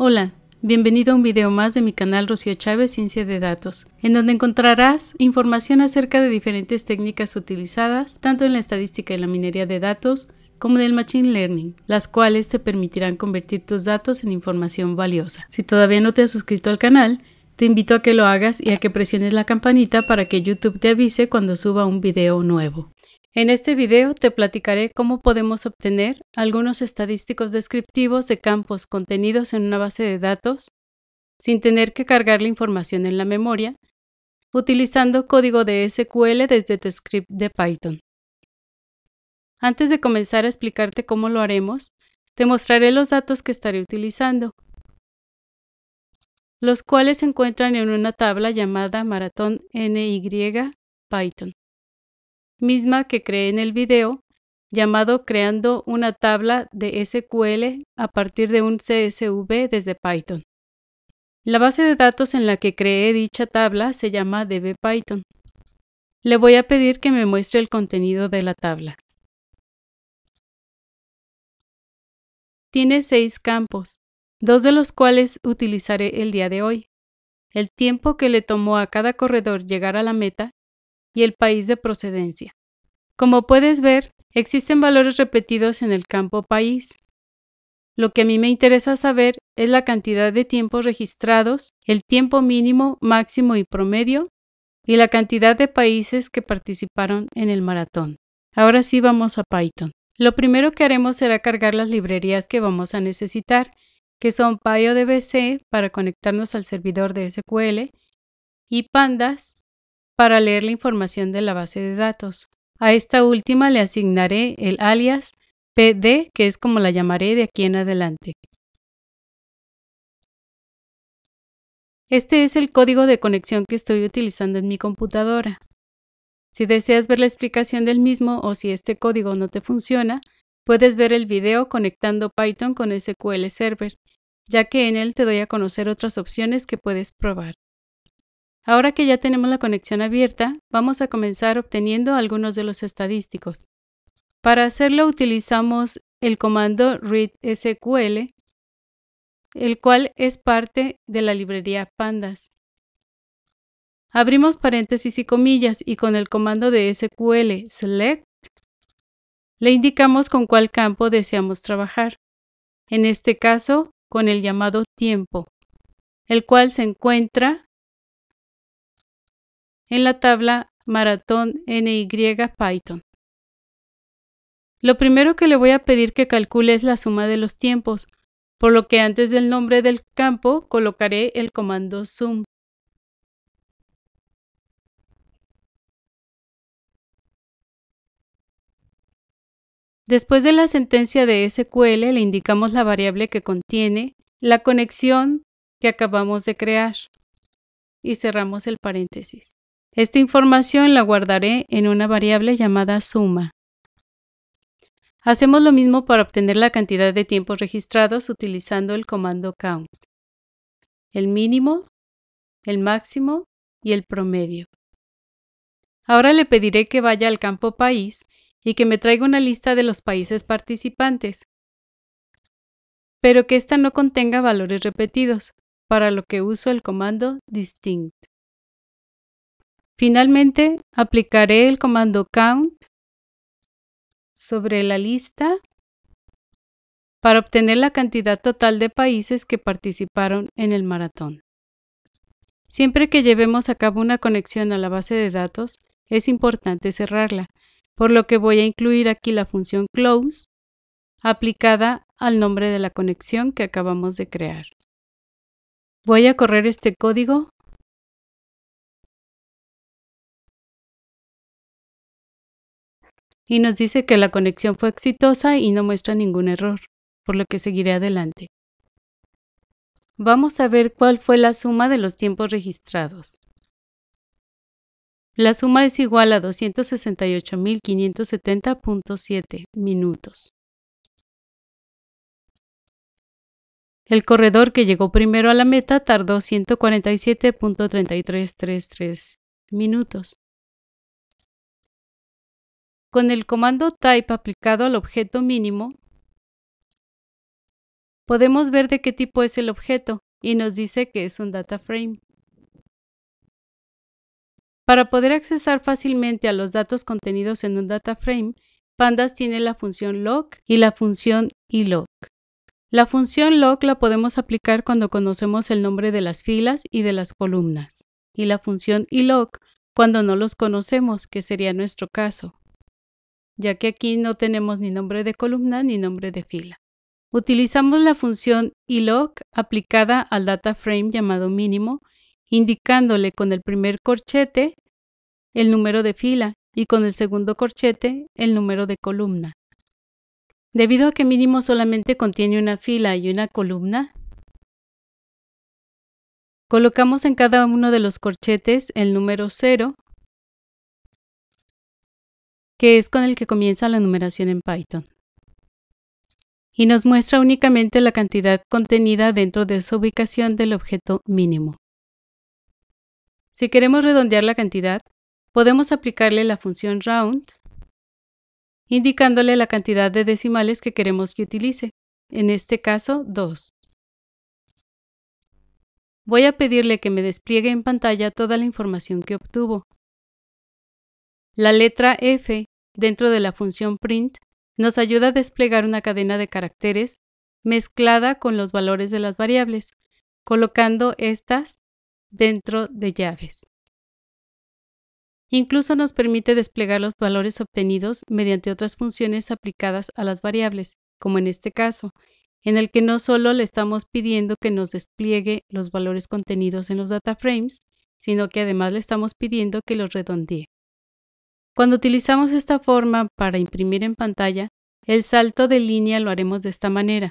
Hola, bienvenido a un video más de mi canal Rocío Chávez Ciencia de Datos, en donde encontrarás información acerca de diferentes técnicas utilizadas tanto en la estadística y la minería de datos como del Machine Learning, las cuales te permitirán convertir tus datos en información valiosa. Si todavía no te has suscrito al canal, te invito a que lo hagas y a que presiones la campanita para que YouTube te avise cuando suba un video nuevo. En este video te platicaré cómo podemos obtener algunos estadísticos descriptivos de campos contenidos en una base de datos sin tener que cargar la información en la memoria, utilizando código de SQL desde tu script de Python. Antes de comenzar a explicarte cómo lo haremos, te mostraré los datos que estaré utilizando, los cuales se encuentran en una tabla llamada Maratón NY Python misma que creé en el video llamado Creando una tabla de SQL a partir de un CSV desde Python. La base de datos en la que creé dicha tabla se llama dbPython. Le voy a pedir que me muestre el contenido de la tabla. Tiene seis campos, dos de los cuales utilizaré el día de hoy. El tiempo que le tomó a cada corredor llegar a la meta y el país de procedencia. Como puedes ver, existen valores repetidos en el campo país. Lo que a mí me interesa saber es la cantidad de tiempos registrados, el tiempo mínimo, máximo y promedio, y la cantidad de países que participaron en el maratón. Ahora sí vamos a Python. Lo primero que haremos será cargar las librerías que vamos a necesitar, que son PyODBC para conectarnos al servidor de SQL y Pandas para leer la información de la base de datos. A esta última le asignaré el alias PD, que es como la llamaré de aquí en adelante. Este es el código de conexión que estoy utilizando en mi computadora. Si deseas ver la explicación del mismo o si este código no te funciona, puedes ver el video conectando Python con SQL Server, ya que en él te doy a conocer otras opciones que puedes probar. Ahora que ya tenemos la conexión abierta, vamos a comenzar obteniendo algunos de los estadísticos. Para hacerlo utilizamos el comando readSQL, el cual es parte de la librería pandas. Abrimos paréntesis y comillas y con el comando de SQL select le indicamos con cuál campo deseamos trabajar. En este caso, con el llamado tiempo, el cual se encuentra en la tabla Maratón NY Python. Lo primero que le voy a pedir que calcule es la suma de los tiempos, por lo que antes del nombre del campo colocaré el comando sum. Después de la sentencia de SQL le indicamos la variable que contiene la conexión que acabamos de crear y cerramos el paréntesis. Esta información la guardaré en una variable llamada suma. Hacemos lo mismo para obtener la cantidad de tiempos registrados utilizando el comando count. El mínimo, el máximo y el promedio. Ahora le pediré que vaya al campo país y que me traiga una lista de los países participantes, pero que ésta no contenga valores repetidos, para lo que uso el comando distinct. Finalmente, aplicaré el comando count sobre la lista para obtener la cantidad total de países que participaron en el maratón. Siempre que llevemos a cabo una conexión a la base de datos, es importante cerrarla, por lo que voy a incluir aquí la función close aplicada al nombre de la conexión que acabamos de crear. Voy a correr este código y nos dice que la conexión fue exitosa y no muestra ningún error, por lo que seguiré adelante. Vamos a ver cuál fue la suma de los tiempos registrados. La suma es igual a 268.570.7 minutos. El corredor que llegó primero a la meta tardó 147.3333 minutos. Con el comando type aplicado al objeto mínimo, podemos ver de qué tipo es el objeto y nos dice que es un data frame. Para poder accesar fácilmente a los datos contenidos en un data frame, Pandas tiene la función log y la función iloc. La función log la podemos aplicar cuando conocemos el nombre de las filas y de las columnas, y la función iloc cuando no los conocemos, que sería nuestro caso ya que aquí no tenemos ni nombre de columna ni nombre de fila. Utilizamos la función ILOC aplicada al data frame llamado mínimo, indicándole con el primer corchete el número de fila y con el segundo corchete el número de columna. Debido a que mínimo solamente contiene una fila y una columna, colocamos en cada uno de los corchetes el número 0 que es con el que comienza la numeración en Python. Y nos muestra únicamente la cantidad contenida dentro de esa ubicación del objeto mínimo. Si queremos redondear la cantidad, podemos aplicarle la función round, indicándole la cantidad de decimales que queremos que utilice, en este caso 2. Voy a pedirle que me despliegue en pantalla toda la información que obtuvo. La letra F dentro de la función print nos ayuda a desplegar una cadena de caracteres mezclada con los valores de las variables, colocando estas dentro de llaves. Incluso nos permite desplegar los valores obtenidos mediante otras funciones aplicadas a las variables, como en este caso, en el que no solo le estamos pidiendo que nos despliegue los valores contenidos en los data frames, sino que además le estamos pidiendo que los redondee. Cuando utilizamos esta forma para imprimir en pantalla, el salto de línea lo haremos de esta manera.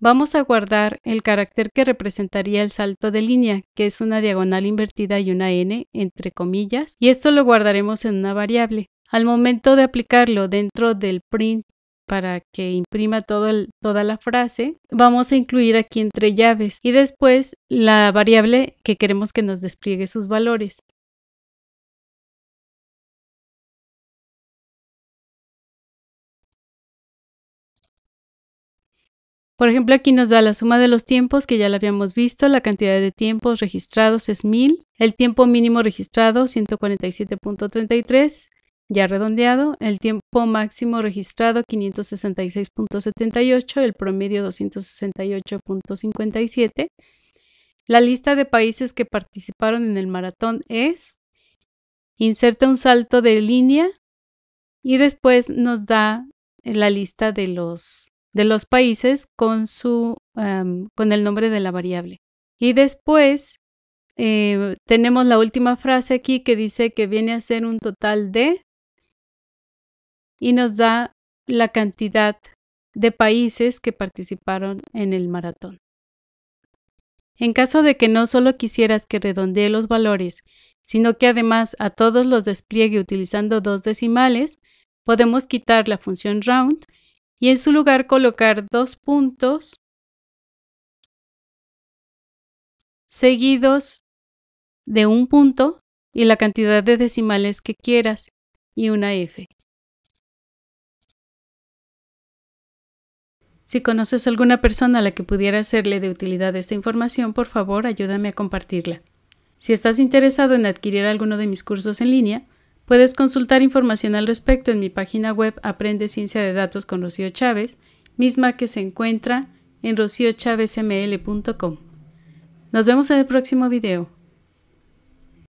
Vamos a guardar el carácter que representaría el salto de línea, que es una diagonal invertida y una n entre comillas, y esto lo guardaremos en una variable. Al momento de aplicarlo dentro del print para que imprima todo toda la frase, vamos a incluir aquí entre llaves y después la variable que queremos que nos despliegue sus valores. Por ejemplo, aquí nos da la suma de los tiempos que ya la habíamos visto, la cantidad de tiempos registrados es 1000, el tiempo mínimo registrado 147.33, ya redondeado, el tiempo máximo registrado 566.78, el promedio 268.57. La lista de países que participaron en el maratón es, inserta un salto de línea y después nos da la lista de los de los países con, su, con el nombre de la variable. Y después eh, tenemos la última frase aquí que dice que viene a ser un total de y nos da la cantidad de países que participaron en el maratón. En caso de que no solo quisieras que redondee los valores, sino que además a todos los despliegue utilizando dos decimales, podemos quitar la función round y en su lugar colocar dos puntos seguidos de un punto y la cantidad de decimales que quieras y una F. Si conoces alguna persona a la que pudiera serle de utilidad esta información, por favor ayúdame a compartirla. Si estás interesado en adquirir alguno de mis cursos en línea, Puedes consultar información al respecto en mi página web Aprende Ciencia de Datos con Rocío Chávez, misma que se encuentra en rociochavezml.com. Nos vemos en el próximo video.